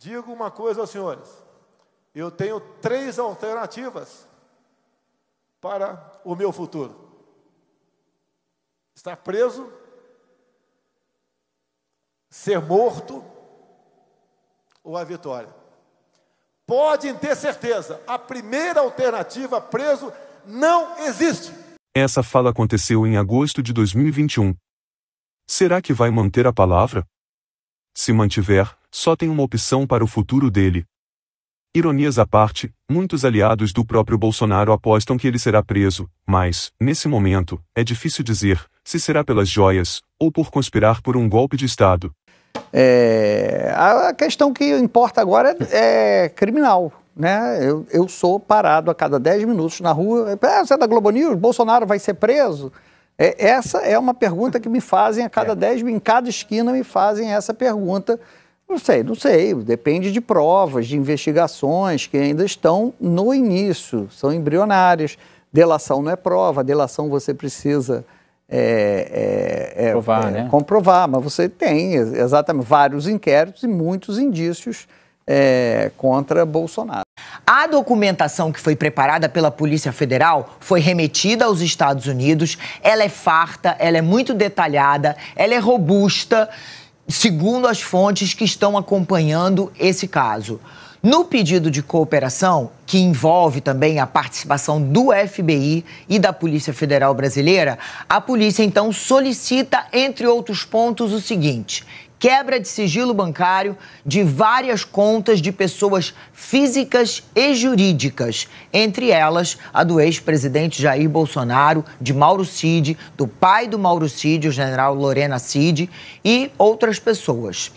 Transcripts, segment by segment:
Digo uma coisa aos senhores: eu tenho três alternativas para o meu futuro: estar preso, ser morto ou a vitória. Podem ter certeza, a primeira alternativa, preso, não existe. Essa fala aconteceu em agosto de 2021. Será que vai manter a palavra? Se mantiver, só tem uma opção para o futuro dele. Ironias à parte, muitos aliados do próprio Bolsonaro apostam que ele será preso, mas, nesse momento, é difícil dizer se será pelas joias ou por conspirar por um golpe de Estado. É, a questão que importa agora é, é criminal. Né? Eu, eu, sou parado a cada 10 minutos na rua. É, ah, você é da Globo News? Bolsonaro vai ser preso? É, essa é uma pergunta que me fazem a cada 10 é. em cada esquina me fazem essa pergunta não sei, não sei. Depende de provas, de investigações que ainda estão no início, são embrionárias. Delação não é prova, delação você precisa é, é, é, provar, é, né? comprovar, mas você tem exatamente vários inquéritos e muitos indícios é, contra Bolsonaro. A documentação que foi preparada pela Polícia Federal foi remetida aos Estados Unidos. Ela é farta, ela é muito detalhada, ela é robusta segundo as fontes que estão acompanhando esse caso. No pedido de cooperação, que envolve também a participação do FBI e da Polícia Federal Brasileira, a polícia então solicita, entre outros pontos, o seguinte: quebra de sigilo bancário de várias contas de pessoas físicas e jurídicas, entre elas a do ex-presidente Jair Bolsonaro, de Mauro Cid, do pai do Mauro Cid, o general Lorena Cid, e outras pessoas.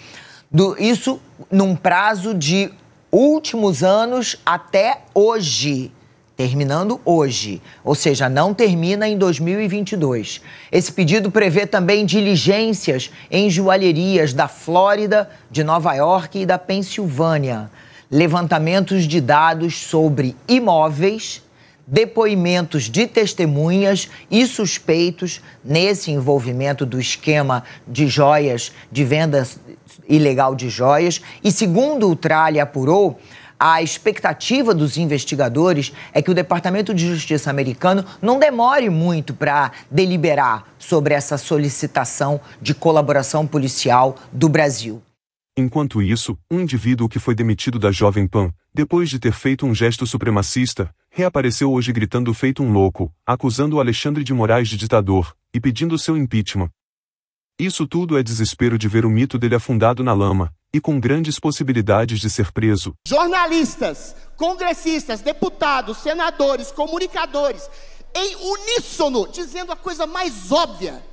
Do, isso num prazo de últimos anos até hoje terminando hoje, ou seja, não termina em 2022. Esse pedido prevê também diligências em joalherias da Flórida, de Nova York e da Pensilvânia, levantamentos de dados sobre imóveis, depoimentos de testemunhas e suspeitos nesse envolvimento do esquema de joias, de venda ilegal de joias, e segundo o Tralha apurou, a expectativa dos investigadores é que o Departamento de Justiça americano não demore muito para deliberar sobre essa solicitação de colaboração policial do Brasil. Enquanto isso, um indivíduo que foi demitido da Jovem Pan, depois de ter feito um gesto supremacista, reapareceu hoje gritando feito um louco, acusando Alexandre de Moraes de ditador e pedindo seu impeachment. Isso tudo é desespero de ver o mito dele afundado na lama, e com grandes possibilidades de ser preso. Jornalistas, congressistas, deputados, senadores, comunicadores, em uníssono, dizendo a coisa mais óbvia.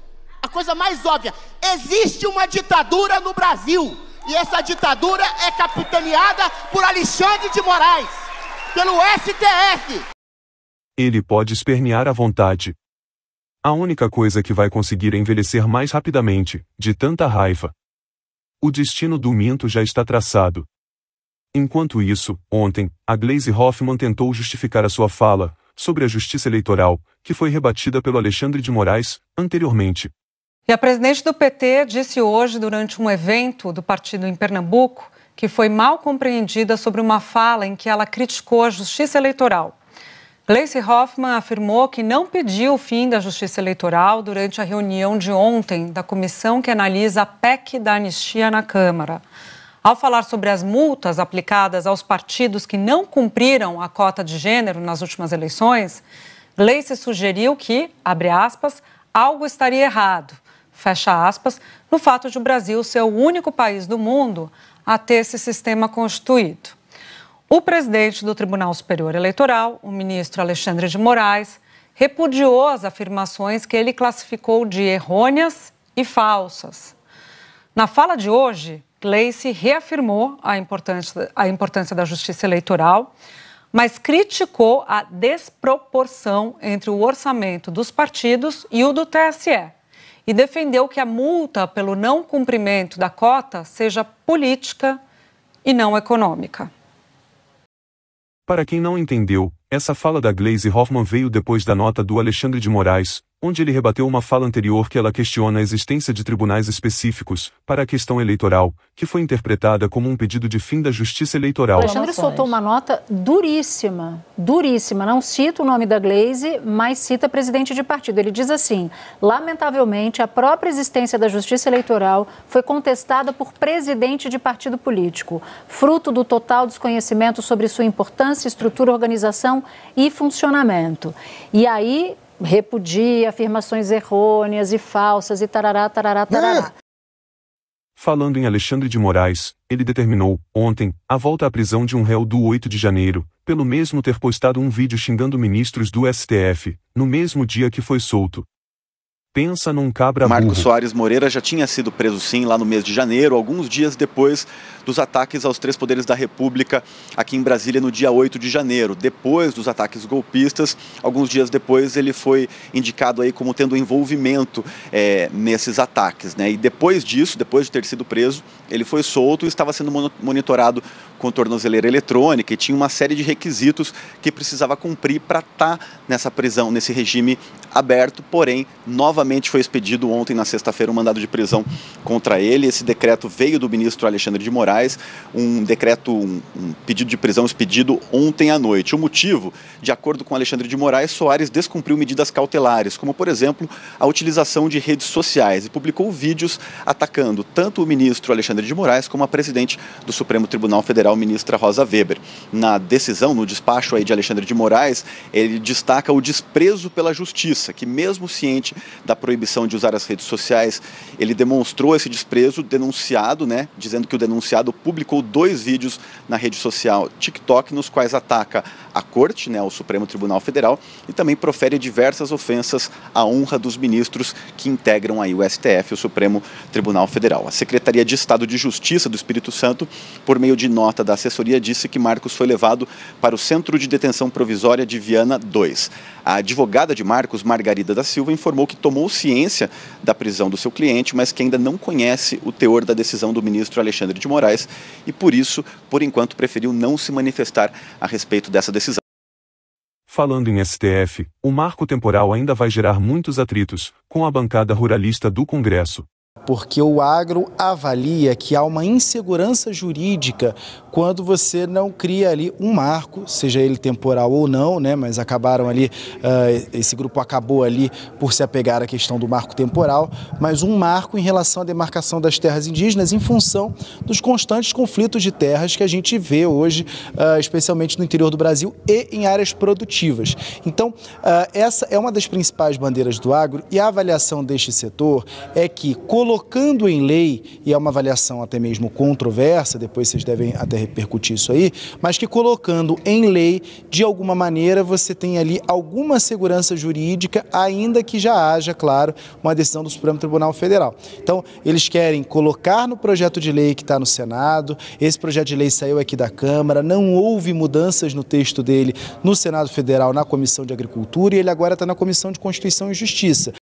A coisa mais óbvia: existe uma ditadura no Brasil. E essa ditadura é capitaneada por Alexandre de Moraes, pelo STF. Ele pode espernear à vontade. A única coisa que vai conseguir envelhecer mais rapidamente, de tanta raiva. O destino do Minto já está traçado. Enquanto isso, ontem, a Glaze Hoffman tentou justificar a sua fala sobre a justiça eleitoral, que foi rebatida pelo Alexandre de Moraes anteriormente. E a presidente do PT disse hoje, durante um evento do partido em Pernambuco, que foi mal compreendida sobre uma fala em que ela criticou a justiça eleitoral. Lacey Hoffman afirmou que não pediu o fim da justiça eleitoral durante a reunião de ontem da comissão que analisa a PEC da anistia na Câmara. Ao falar sobre as multas aplicadas aos partidos que não cumpriram a cota de gênero nas últimas eleições, Lacey sugeriu que, abre aspas, algo estaria errado, fecha aspas, no fato de o Brasil ser o único país do mundo a ter esse sistema constituído. O presidente do Tribunal Superior Eleitoral, o ministro Alexandre de Moraes, repudiou as afirmações que ele classificou de errôneas e falsas. Na fala de hoje, Gleice reafirmou a importância, a importância da justiça eleitoral, mas criticou a desproporção entre o orçamento dos partidos e o do TSE e defendeu que a multa pelo não cumprimento da cota seja política e não econômica. Para quem não entendeu, essa fala da Glaze Hoffman veio depois da nota do Alexandre de Moraes, onde ele rebateu uma fala anterior que ela questiona a existência de tribunais específicos para a questão eleitoral, que foi interpretada como um pedido de fim da justiça eleitoral. Alexandre soltou uma nota duríssima, duríssima. Não cita o nome da Glaze, mas cita presidente de partido. Ele diz assim: lamentavelmente, a própria existência da justiça eleitoral foi contestada por presidente de partido político, fruto do total desconhecimento sobre sua importância, estrutura, organização e funcionamento. E aí repudia afirmações errôneas e falsas e tarará, tarará, tarará. Ah! Falando em Alexandre de Moraes, ele determinou, ontem, a volta à prisão de um réu do 8 de janeiro, pelo mesmo ter postado um vídeo xingando ministros do STF, no mesmo dia que foi solto, Pensa num cabra Marco burro. Soares Moreira já tinha sido preso sim lá no mês de janeiro, alguns dias depois dos ataques aos três poderes da República aqui em Brasília no dia 8 de janeiro. Depois dos ataques golpistas, alguns dias depois ele foi indicado aí como tendo envolvimento é, nesses ataques. Né? E depois disso, depois de ter sido preso, ele foi solto e estava sendo monitorado com tornozeleira eletrônica e tinha uma série de requisitos que precisava cumprir para estar tá nessa prisão, nesse regime aberto. Porém, novamente foi expedido ontem, na sexta-feira, um mandado de prisão contra ele. Esse decreto veio do ministro Alexandre de Moraes, um decreto, um, um pedido de prisão expedido ontem à noite. O motivo, de acordo com Alexandre de Moraes, Soares descumpriu medidas cautelares, como, por exemplo, a utilização de redes sociais e publicou vídeos atacando tanto o ministro Alexandre de Moraes como a presidente do Supremo Tribunal Federal federal ministra Rosa Weber. Na decisão, no despacho aí de Alexandre de Moraes, ele destaca o desprezo pela justiça, que mesmo ciente da proibição de usar as redes sociais, ele demonstrou esse desprezo denunciado, né, dizendo que o denunciado publicou dois vídeos na rede social TikTok nos quais ataca a corte, né, o Supremo Tribunal Federal, e também profere diversas ofensas à honra dos ministros que integram aí o STF, o Supremo Tribunal Federal. A Secretaria de Estado de Justiça do Espírito Santo, por meio de nota nota da assessoria disse que Marcos foi levado para o Centro de Detenção Provisória de Viana 2. A advogada de Marcos, Margarida da Silva, informou que tomou ciência da prisão do seu cliente, mas que ainda não conhece o teor da decisão do ministro Alexandre de Moraes e, por isso, por enquanto, preferiu não se manifestar a respeito dessa decisão. Falando em STF, o marco temporal ainda vai gerar muitos atritos com a bancada ruralista do Congresso, porque o agro avalia que há uma insegurança jurídica quando você não cria ali um marco, seja ele temporal ou não, né? mas acabaram ali, uh, esse grupo acabou ali por se apegar à questão do marco temporal, mas um marco em relação à demarcação das terras indígenas em função dos constantes conflitos de terras que a gente vê hoje, uh, especialmente no interior do Brasil e em áreas produtivas. Então, uh, essa é uma das principais bandeiras do agro e a avaliação deste setor é que, colocando em lei, e é uma avaliação até mesmo controversa, depois vocês devem até repercutir isso aí, mas que colocando em lei, de alguma maneira, você tem ali alguma segurança jurídica, ainda que já haja, claro, uma decisão do Supremo Tribunal Federal. Então, eles querem colocar no projeto de lei que está no Senado, esse projeto de lei saiu aqui da Câmara, não houve mudanças no texto dele no Senado Federal, na Comissão de Agricultura, e ele agora está na Comissão de Constituição e Justiça.